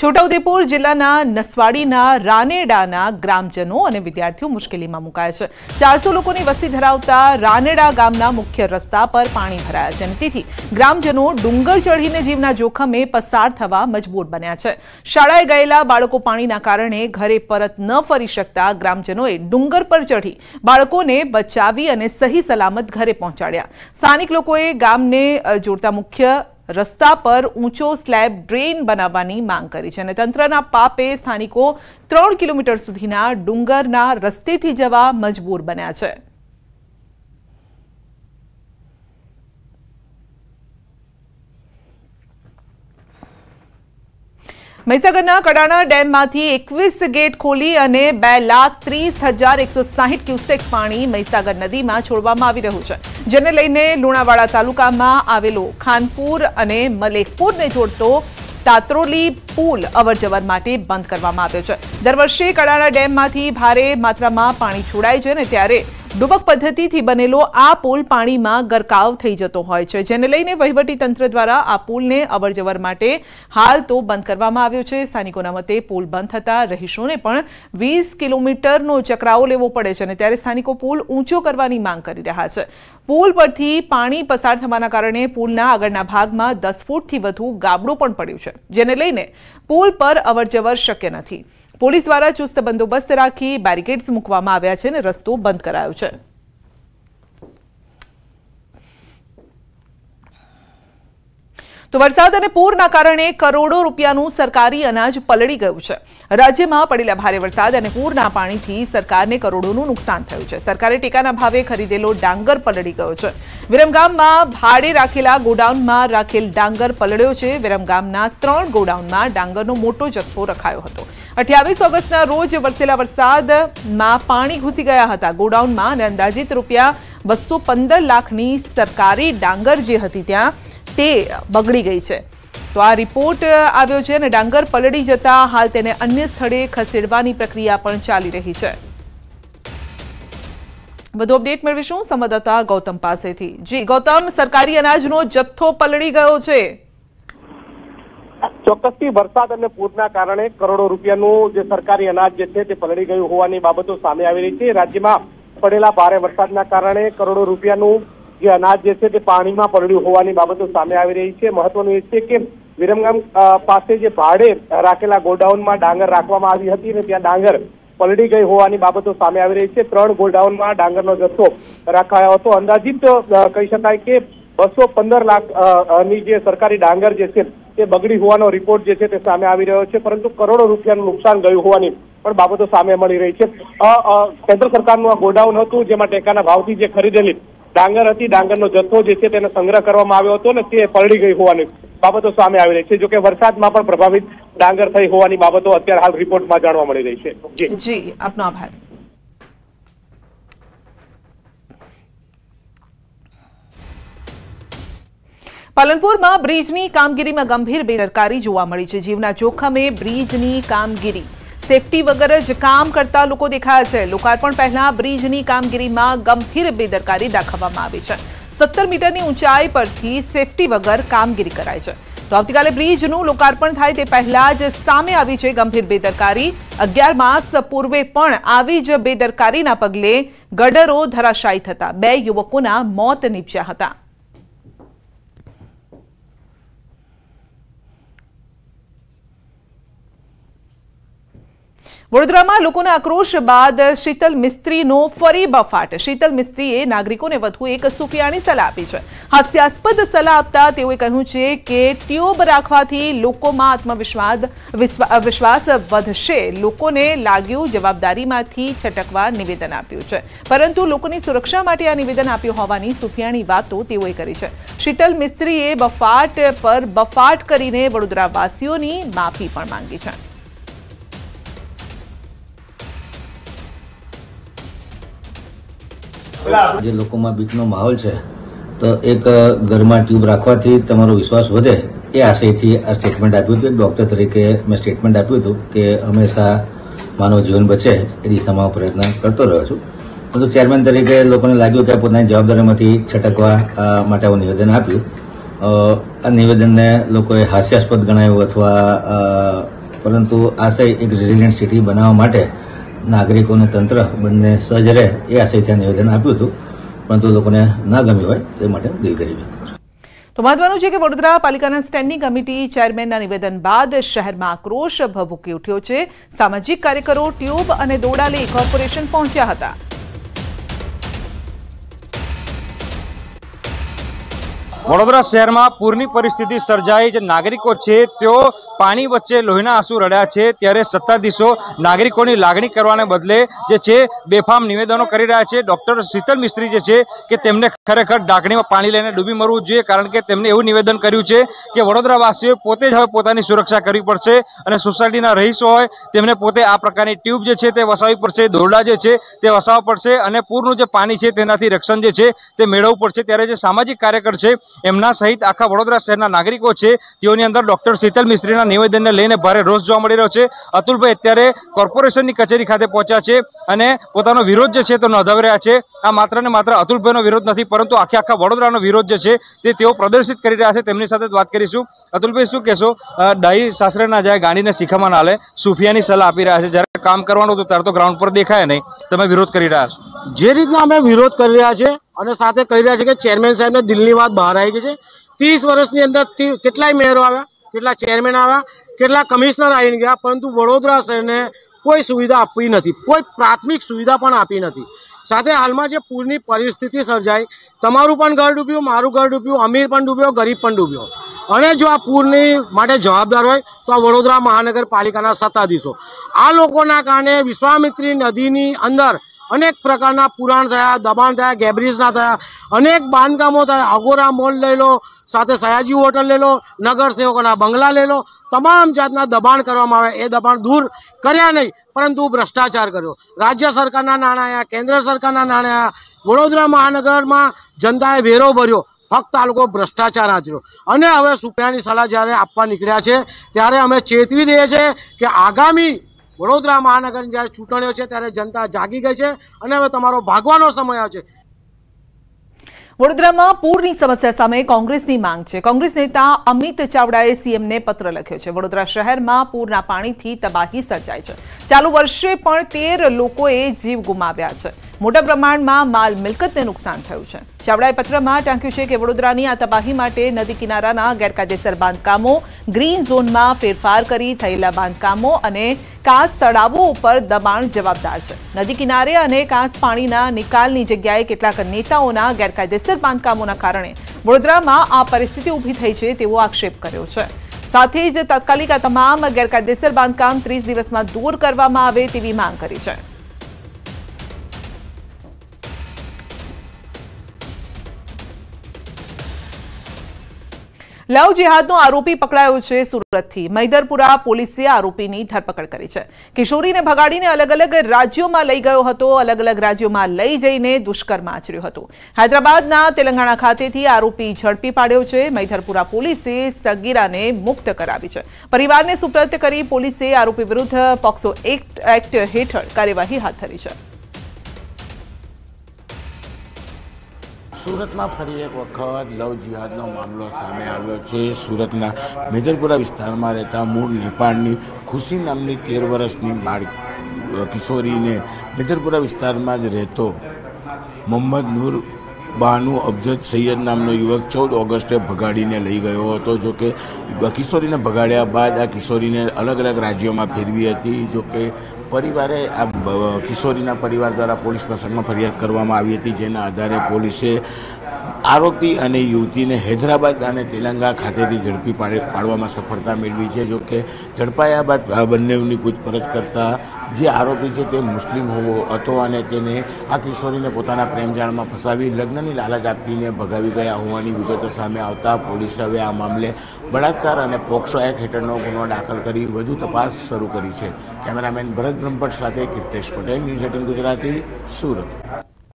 છોટાઉદેપુર જિલ્લાના નસવાડીના રાનેડાના ગ્રામજનો અને વિદ્યાર્થીઓ મુશ્કેલીમાં મુકાયા છે ચારસો લોકોની વસ્તી ધરાવતા રાનેડા ગામના મુખ્ય રસ્તા પર પાણી ભરાયા છે અને તેથી ગ્રામજનો ડુંગર ચઢીને જીવના જોખમે પસાર થવા મજબૂર બન્યા છે શાળાએ ગયેલા બાળકો પાણીના કારણે ઘરે પરત ન ફરી શકતા ગ્રામજનોએ ડુંગર પર ચઢી બાળકોને બચાવી અને સહી સલામત ઘરે પહોંચાડ્યા સ્થાનિક લોકોએ ગામને જોડતા મુખ્ય રસ્તા પર ઊંચો સ્લેબ ડ્રેન બનાવવાની માંગ કરી છે અને તંત્રના પાપે સ્થાનિકો ત્રણ કિલોમીટર સુધીના ડુંગરના રસ્તેથી જવા મજબૂર બન્યા છે મૈસાગરના કડાણા ડેમમાંથી 21 ગેટ ખોલી અને 230160 ક્યુસેક પાણી મૈસાગર નદીમાં છોડવામાં આવી રહ્યું છે જેને લઈને łąnawala તાલુકામાં આવેલો ખાનપુર અને મલેકપુર ને જોડતો તાતરોલી પુલ અવરજવર માટે બંધ કરવામાં આવ્યો છે દર વર્ષે કડાણા ડેમમાંથી ભારે માત્રામાં પાણી છોડાઈ જાય ને ત્યારે ડૂબક પદ્ધતિથી બનેલો આ પુલ પાણીમાં ગરકાવ થઈ જતો હોય છે જેને લઈને વહીવટી તંત્ર દ્વારા આ પુલને અવરજવર માટે હાલ તો બંધ કરવામાં આવ્યો છે સ્થાનિકોના મતે પુલ બંધ થતા રહીશોને પણ વીસ કિલોમીટરનો ચકરાવો લેવો પડે છે અને ત્યારે સ્થાનિકો પુલ ઊંચો કરવાની માંગ કરી રહ્યા છે પુલ પરથી પાણી પસાર થવાના કારણે પુલના આગળના ભાગમાં દસ ફૂટથી વધુ ગાબડું પણ પડ્યું છે જેને લઈને પુલ પર અવરજવર શક્ય નથી પોલીસ દ્વારા ચુસ્ત બંદોબસ્ત રાખી બેરિકેડ્સ મૂકવામાં આવ્યા છે અને રસ્તો બંધ કરાયો છે તો વરસાદ અને પૂરના કારણે કરોડો રૂપિયાનું સરકારી અનાજ પલળી ગયું છે રાજ્યમાં પડેલા ભારે વરસાદ અને પૂરના પાણીથી સરકારને કરોડોનું નુકસાન થયું છે સરકારે ટેકાના ભાવે ખરીદેલો ડાંગર પલળી ગયો છે વિરમગામમાં ભાડે રાખેલા ગોડાઉનમાં રાખેલ ડાંગર પલળ્યો છે વિરમગામના ત્રણ ગોડાઉનમાં ડાંગરનો મોટો જથ્થો રખાયો હતો અઠ્યાવીસ ઓગસ્ટના રોજ વરસેલા વરસાદમાં પાણી ઘૂસી ગયા હતા ગોડાઉનમાં અને અંદાજિત રૂપિયા બસો પંદર લાખની સરકારી ડાંગર જે હતી ત્યાં તે બગડી ગઈ છે તો આ રિપોર્ટ આવ્યો છે અને ડાંગર પલળી જતા હાલ તેને અન્ય સ્થળે ખસેડવાની પ્રક્રિયા પણ ચાલી રહી છે વધુ અપડેટ મેળવીશું સંવાદદાતા ગૌતમ પાસેથી જી ગૌતમ સરકારી અનાજનો જથ્થો પલળી ગયો છે ચોક્કસથી વરસાદ અને પૂરના કારણે કરોડો રૂપિયાનું જે સરકારી અનાજ જે છે તે પલળી ગયું હોવાની બાબતો સામે આવી રહી છે રાજ્યમાં પડેલા ભારે વરસાદના કારણે કરોડો રૂપિયાનું જે અનાજ જે છે તે પાણીમાં પડ્યું હોવાની બાબતો સામે આવી રહી છે મહત્વનું એ છે કે વિરમગામ પાસે જે ભાડે રાખેલા ગોડાઉનમાં ડાંગર રાખવામાં આવી હતી અને ત્યાં ડાંગર પલડી ગઈ હોવાની બાબતો સામે આવી રહી છે ત્રણ ગોડાઉનમાં ડાંગરનો જથ્થો રાખાયો હતો અંદાજિત કહી શકાય કે બસો પંદર લાખની જે સરકારી ડાંગર જે છે તે બગડી હોવાનો રિપોર્ટ જે છે તે સામે આવી રહ્યો છે પરંતુ કરોડો રૂપિયાનું નુકસાન ગયું હોવાની પણ બાબતો સામે મળી રહી છે કેન્દ્ર સરકારનું આ ગોડાઉન હતું જેમાં ટેકાના ભાવથી જે ખરીદેલી ડાંગર હતી ડાંગરનો જથ્થો જે છે તેનો સંગ્રહ કરવામાં આવ્યો હતો ને તે પલળી ગઈ હોવાની બાબતો સામે આવી રહી છે જોકે વરસાદમાં પણ પ્રભાવિત ડાંગર થઈ હોવાની બાબતો અત્યારે હાલ રિપોર્ટમાં જાણવા મળી રહી છે જી આપનો આભાર પાલનપુરમાં બ્રિજની કામગીરીમાં ગંભીર બેદરકારી જોવા મળી છે જીવના જોખમે બ્રિજની કામગીરી સેફટી વગર જ કામ કરતા લોકો દેખાયા છે લોકાર્પણ પહેલા બ્રિજની કામગીરીમાં ગંભીર બેદરકારી દાખવવામાં આવી છે સત્તર મીટરની ઊંચાઈ પરથી સેફટી વગર કામગીરી કરાય છે તો આવતીકાલે બ્રિજનું લોકાર્પણ થાય તે પહેલા જ સામે આવી છે ગંભીર બેદરકારી અગિયાર માસ પૂર્વે પણ આવી જ બેદરકારીના પગલે ગડરો ધરાશાયી થતા બે યુવકોના મોત નીપજ્યા હતા વડુદરામાં લોકોના आक्रोश બાદ શિતલ મિસ્ત્રીનો ફરી બફાટ શિતલ મિસ્ત્રીએ નાગરિકોને વધુ એક સુફિયાણી સલાહ આપી છે આશ્યસ્પદ સલાહ આપતા તેઓ કહી ઉછે કે ટ્યુબ રાખવાથી લોકોમાં આત્મવિશ્વાસ વિશ્વાસ વધશે લોકોએ લાગ્યું જવાબદારીમાંથી છટકવા નિવેદન આપ્યું છે પરંતુ લોકોની સુરક્ષા માટે આ નિવેદન આપ્યું હોવાની સુફિયાણી વાત તો તેઓએ કરી છે શિતલ મિસ્ત્રીએ બફાટ પર બફાટ કરીને વડુદરાવાસીઓની માફી પણ માંગી છે જે લોકોમાં બીકનો માહોલ છે તો એક ઘરમાં ટ્યુબ રાખવાથી તમારો વિશ્વાસ વધે એ આશયથી આ સ્ટેટમેન્ટ આપ્યું હતું ડૉક્ટર તરીકે મેં સ્ટેટમેન્ટ આપ્યું હતું કે હંમેશા માનવ જીવન બચે એ દિશામાં પ્રયત્ન કરતો રહ્યો છું પરંતુ ચેરમેન તરીકે લોકોને લાગ્યું કે પોતાની જવાબદારીમાંથી છટકવા માટે હું નિવેદન આપ્યું આ નિવેદનને લોકોએ હાસ્યાસ્પદ ગણાયું અથવા પરંતુ આશય એક રેઝિલિયન્ટ સિટી બનાવવા માટે નાગરિકોને તંત્ર બંને સજ્જ રહે એ આશયથી આ નિવેદન આપ્યું હતું પરંતુ લોકોને ના ગમ્યું હોય તે માટે દિલગીરી વ્યક્ત કરું તો મહત્વનું છે કે વડોદરા પાલિકાના સ્ટેન્ડિંગ કમિટી ચેરમેનના નિવેદન બાદ શહેરમાં આક્રોશ ભભૂકી ઉઠ્યો છે સામાજિક કાર્યકરો ટ્યુબ અને દોડાલી કોર્પોરેશન પહોંચ્યા હતા વડોદરા શહેરમાં પૂરની પરિસ્થિતિ સર્જાઈ જે નાગરિકો છે તેઓ પાણી વચ્ચે લોહીના આંસુ રડ્યા છે ત્યારે સત્તાધીશો નાગરિકોની લાગણી કરવાને બદલે જે છે બેફામ નિવેદનો કરી રહ્યા છે ડૉક્ટર શીતલ મિસ્ત્રી જે છે કે તેમને ખરેખર ઢાંકણીમાં પાણી લઈને ડૂબી મરવું જોઈએ કારણ કે તેમણે એવું નિવેદન કર્યું છે કે વડોદરાવાસીઓએ પોતે જ હવે પોતાની સુરક્ષા કરવી પડશે અને સોસાયટીના રહીશો હોય તેમને પોતે આ પ્રકારની ટ્યુબ જે છે તે વસાવવી પડશે દોરડા જે છે તે વસાવવા પડશે અને પૂરનું જે પાણી છે તેનાથી રક્ષણ જે છે તે મેળવવું પડશે ત્યારે જે સામાજિક કાર્યકર છે એમના સહિત આખા વડોદરા શહેરના નાગરિકો છે તેઓની અંદર ડોક્ટર શીતલ મિસ્ત્રીના નિવેદનને લઈને ભારે રોષ જોવા મળી રહ્યો છે અતુલભાઈ અત્યારે કોર્પોરેશનની કચેરી ખાતે પહોંચ્યા છે અને પોતાનો વિરોધ જે છે તે નોંધાવી રહ્યા છે આ માત્ર ને માત્ર અતુલભાઈનો વિરોધ નથી પરંતુ આખે આખા વડોદરાનો વિરોધ જે છે તે તેઓ પ્રદર્શિત કરી રહ્યા છે તેમની સાથે વાત કરીશું અતુલભાઈ શું કહેશો ડાહી સાસરેના જાય ગાંડીને શીખવામાં ના લે સુફિયાની સલાહ આપી રહ્યા છે જ્યારે કામ કરવાનું હતું ત્યારે તો ગ્રાઉન્ડ પર દેખાય નહીં તમે વિરોધ કરી રહ્યા છો જે રીતના અમે વિરોધ કરી રહ્યા છીએ અને સાથે કહી રહ્યા છે કે ચેરમેન સાહેબને દિલની વાત બહાર આવી ગઈ છે ત્રીસ વર્ષની અંદર કેટલાય મેયરો આવ્યા કેટલા ચેરમેન આવ્યા કેટલા કમિશનર આવીને ગયા પરંતુ વડોદરા શહેરને કોઈ સુવિધા આપી નથી કોઈ પ્રાથમિક સુવિધા પણ આપી નથી સાથે હાલમાં જે પૂરની પરિસ્થિતિ સર્જાઈ તમારું પણ ઘર ડૂબ્યું મારું ઘર ડૂબ્યું અમીર પણ ડૂબ્યો ગરીબ પણ ડૂબ્યો અને જો આ પૂરની માટે જવાબદાર હોય તો આ વડોદરા મહાનગરપાલિકાના સત્તાધીશો આ લોકોના કારણે વિશ્વામિત્રી નદીની અંદર અનેક પ્રકારના પુરાણ થયા દબાણ થયા ગેબ્રિજના થયા અનેક બાંધકામો થયા અગોરા મોલ લઈ લો સાથે સયાજી હોટલ લઈ લો નગરસેવકોના બંગલા લઈ લો તમામ જાતના દબાણ કરવામાં આવે એ દબાણ દૂર કર્યા નહીં પરંતુ ભ્રષ્ટાચાર કર્યો રાજ્ય સરકારના નાણાં કેન્દ્ર સરકારના નાણાં વડોદરા મહાનગરમાં જનતાએ વેરો ભર્યો ફક્ત આ લોકો ભ્રષ્ટાચાર આચર્યો અને હવે સુપ્રિયાની સલાહ જ્યારે આપવા નીકળ્યા છે ત્યારે અમે ચેતવી દઈએ છીએ કે આગામી વડોદરા મહાનગરની જ્યારે ચૂંટણીઓ છે ત્યારે જનતા જાગી ગઈ છે અને હવે તમારો ભાગવાનો સમય આવશે વડોદરામાં પૂરની સમસ્યા સામે કોંગ્રેસની માંગ છે કોંગ્રેસ નેતા અમિત ચાવડાએ સીએમને પત્ર લખ્યો છે વડોદરા શહેરમાં પૂરના પાણીથી તબાહી સર્જાય છે ચાલુ વર્ષે પણ તેર લોકોએ જીવ ગુમાવ્યા છે મોટા પ્રમાણમાં માલ મિલકતને નુકસાન થયું છે. ચાવડાએ પત્રમાં ટાંકી છે કે વડોદરાની આ તબાહી માટે નદી કિનારાના ગેરકાયદેસર બાંધકામો, ગ્રીન ઝોનમાં ફેરફાર કરી થયેલા બાંધકામો અને કાયસ તળાવ ઉપર દબાણ જવાબદાર છે. નદી કિનારે અને કાસ પાણીના નિકાલની જગ્યાએ કેટલાંક નેતાઓના ગેરકાયદેસર બાંધકામોના કારણે વડોદરામાં આ પરિસ્થિતિ ઊભી થઈ છે તેવો આક્ષેપ કર્યો છે. સાથે જ તત્કાલિક આ તમામ ગેરકાયદેસર બાંધકામ 30 દિવસમાં દૂર કરવામાં આવે તેવી માંગ કરી છે. લવ જેહાદનો આરોપી પકડાયો છે સુરતથી મૈદરપુરા પોલીસે આરોપીની ધરપકડ કરી છે કિશોરીને ભગાડીને અલગ અલગ રાજ્યોમાં લઈ ગયો હતો અલગ અલગ રાજ્યોમાં લઈ જઈને દુષ્કર્મ આચર્યો હતો હૈદરાબાદના તેલંગાણા ખાતેથી આરોપી ઝડપી પાડ્યો છે મૈધરપુરા પોલીસે સગીરાને મુક્ત કરાવી છે પરિવારને સુપ્રત કરી પોલીસે આરોપી વિરુદ્ધ પોક્સો એક્ટ હેઠળ કાર્યવાહી હાથ ધરી છે સુરતમાં ફરી એક વખત લવ જિહાદનો મામલો સામે આવ્યો છે સુરતના મેજરપુરા વિસ્તારમાં રહેતા મૂળ નેપાળની ખુશી નામની તેર વર્ષની બાળ કિશોરીને મેજરપુરા વિસ્તારમાં જ રહેતો મોહમ્મદ નૂર બાનુ અબજદ સૈયદ નામનો યુવક ચૌદ ઓગસ્ટે ભગાડીને લઈ ગયો હતો જોકે કિશોરીને ભગાડ્યા બાદ આ કિશોરીને અલગ અલગ રાજ્યોમાં ફેરવી હતી જોકે પરિવારે આ કિશોરીના પરિવાર દ્વારા પોલીસ સ્ટેશનમાં ફરિયાદ કરવામાં આવી હતી જેના આધારે પોલીસે આરોપી અને યુવતીને હૈદરાબાદ અને તેલંગા ખાતેથી ઝડપી પાડવામાં સફળતા મેળવી છે જોકે ઝડપાયા બાદ આ બંનેની પૂછપરછ કરતાં જે આરોપી છે તે મુસ્લિમ હોવો હતો અને તેને આ કિશોરીને પોતાના પ્રેમજાળમાં ફસાવી લગ્નની લાલચ આપીને ભગાવી ગયા હોવાની વિગતો સામે આવતા પોલીસે હવે આ મામલે બળાત્કાર અને પોક્સો એક્ટ હેઠળનો ગુનો દાખલ કરી વધુ તપાસ શરૂ કરી છે કેમેરામેન ભરત બ્રહ્મભટ્ટ સાથે કિર્તેશ પટેલ ન્યૂઝ એટીન ગુજરાતી સુરત